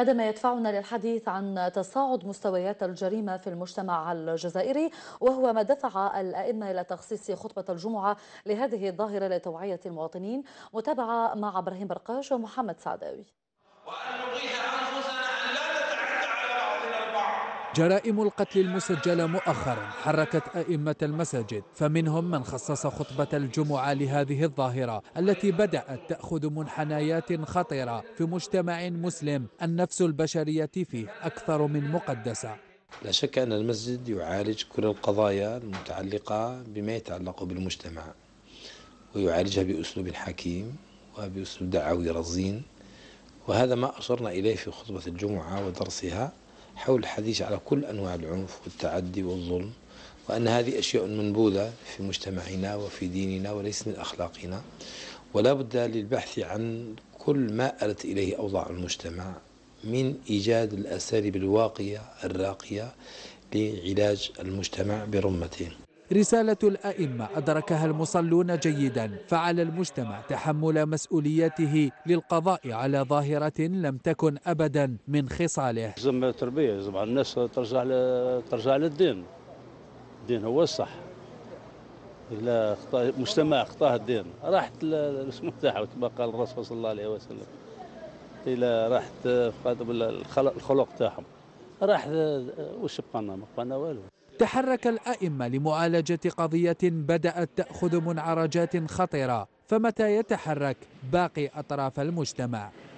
هذا ما يدفعنا للحديث عن تصاعد مستويات الجريمة في المجتمع الجزائري وهو ما دفع الأئمة إلى تخصيص خطبة الجمعة لهذه الظاهرة لتوعية المواطنين متابعة مع إبراهيم برقاش ومحمد سعداوي وأن جرائم القتل المسجلة مؤخرا حركت أئمة المساجد فمنهم من خصص خطبة الجمعة لهذه الظاهرة التي بدأت تأخذ منحنيات خطرة في مجتمع مسلم النفس البشرية فيه أكثر من مقدسة لا شك أن المسجد يعالج كل القضايا المتعلقة بما يتعلق بالمجتمع ويعالجها بأسلوب حكيم وبأسلوب دعوي رزين وهذا ما أشرنا إليه في خطبة الجمعة ودرسها حول الحديث على كل أنواع العنف والتعدي والظلم وأن هذه أشياء منبوذة في مجتمعنا وفي ديننا وليس من أخلاقنا ولا بد للبحث عن كل ما ألت إليه أوضاع المجتمع من إيجاد الأساليب الواقية الراقية لعلاج المجتمع برمته رسالة الأئمة أدركها المصلون جيدا فعلى المجتمع تحمل مسؤوليته للقضاء على ظاهرة لم تكن أبدا من خصاله زم التربية لازم الناس ترجع ل... ترجع للدين الدين هو الصح إلا خطأ مجتمع خطاه الدين راحت الاسم تاعه كما قال الرسول صلى الله عليه وسلم إلى راحت الخلق تاعهم راح وش بقنا ما بقنا والو تحرك الأئمة لمعالجة قضية بدأت تأخذ منعرجات خطرة فمتى يتحرك باقي أطراف المجتمع